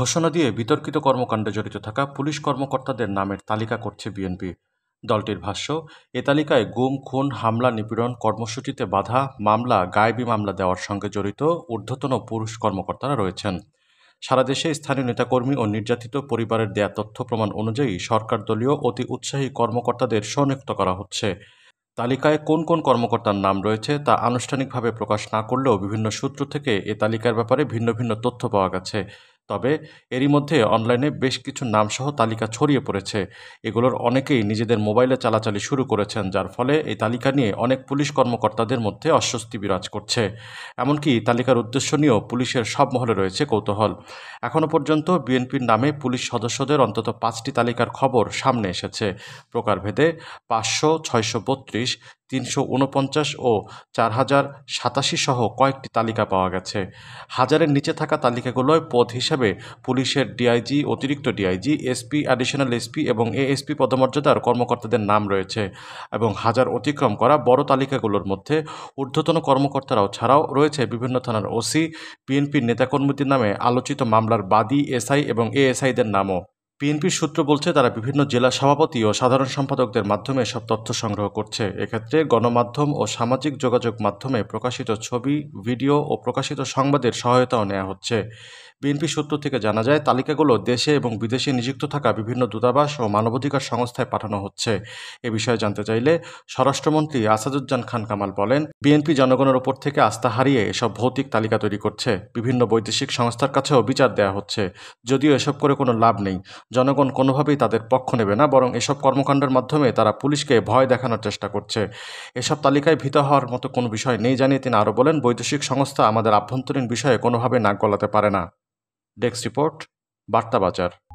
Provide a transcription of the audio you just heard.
ঘোষণা দিয়ে বিতর্কিত কর্মকাণ্ডে জড়িত থাকা পুলিশ কর্মকর্তাদের নামের তালিকা করছে বিএনপি দলটির ভাষ্য এ তালিকায় গুম খুন হামলা নিপীড়ন কর্মসূচিতে বাধা মামলা গায়েবী মামলা দেওয়ার সঙ্গে জড়িত ঊর্ধ্বতন পুরুষ কর্মকর্তারা রয়েছেন সারা দেশে স্থানীয় নেতাকর্মী ও নির্যাতিত পরিবারের দেয়া তথ্য প্রমাণ অনুযায়ী সরকার দলীয় অতি উৎসাহী কর্মকর্তাদের সনাক্ত করা হচ্ছে তালিকায় কোন কোন কর্মকর্তার নাম রয়েছে তা আনুষ্ঠানিকভাবে প্রকাশ না করলেও বিভিন্ন সূত্র থেকে এ তালিকার ব্যাপারে ভিন্ন ভিন্ন তথ্য পাওয়া গেছে তবে এরই মধ্যে অনলাইনে বেশ কিছু নামসহ তালিকা ছড়িয়ে পড়েছে এগুলোর অনেকেই নিজেদের মোবাইলে চালাচালি শুরু করেছেন যার ফলে এই তালিকা নিয়ে অনেক পুলিশ কর্মকর্তাদের মধ্যে অস্বস্তি বিরাজ করছে এমনকি তালিকার উদ্দেশ্য নিয়েও পুলিশের সব মহলে রয়েছে কৌতূহল এখনও পর্যন্ত বিএনপির নামে পুলিশ সদস্যদের অন্তত পাঁচটি তালিকার খবর সামনে এসেছে প্রকারভেদে পাঁচশো ছয়শো বত্রিশ তিনশো উনপঞ্চাশ ও চার হাজার সাতাশি সহ কয়েকটি তালিকা পাওয়া গেছে হাজারের নিচে থাকা তালিকাগুলোয় পদ হিসাবে পুলিশের ডিআইজি অতিরিক্ত ডিআইজি এসপি অ্যাডিশনাল এসপি এবং এএসপি পদমর্যাদার কর্মকর্তাদের নাম রয়েছে এবং হাজার অতিক্রম করা বড় তালিকাগুলোর মধ্যে ঊর্ধ্বতন কর্মকর্তারাও ছাড়াও রয়েছে বিভিন্ন থানার ওসি বিএনপির নেতাকর্মীদের নামে আলোচিত মামলার বাদী এসআই এবং এএসআইদের নামও বিএনপির সূত্র বলছে তারা বিভিন্ন জেলা সভাপতি ও সাধারণ সম্পাদকদের মাধ্যমে সব তথ্য সংগ্রহ করছে এক্ষেত্রে গণমাধ্যম ও সামাজিক যোগাযোগ মাধ্যমে প্রকাশিত ছবি ভিডিও ও প্রকাশিত সংবাদের সহায়তাও নেওয়া হচ্ছে বিএনপি সূত্র থেকে জানা যায় তালিকাগুলো দেশে এবং বিদেশে নিযুক্ত থাকা বিভিন্ন দূতাবাস ও মানবাধিকার সংস্থায় পাঠানো হচ্ছে এ বিষয়ে জানতে চাইলে স্বরাষ্ট্রমন্ত্রী আসাদুজ্জান খান কামাল বলেন বিএনপি জনগণের ওপর থেকে আস্থা হারিয়ে এসব ভৌতিক তালিকা তৈরি করছে বিভিন্ন বৈদেশিক সংস্থার কাছেও বিচার দেওয়া হচ্ছে যদিও এসব করে কোনো লাভ নেই জনগণ কোনোভাবেই তাদের পক্ষ নেবে না বরং এসব কর্মকাণ্ডের মাধ্যমে তারা পুলিশকে ভয় দেখানোর চেষ্টা করছে এসব তালিকায় ভীত হওয়ার মতো কোনো বিষয় নেই জানিয়ে তিনি আরও বলেন বৈদেশিক সংস্থা আমাদের আভ্যন্তরীণ বিষয়ে কোনোভাবে নাক গলাতে পারে না ডেস্ক রিপোর্ট বার্তা বাজার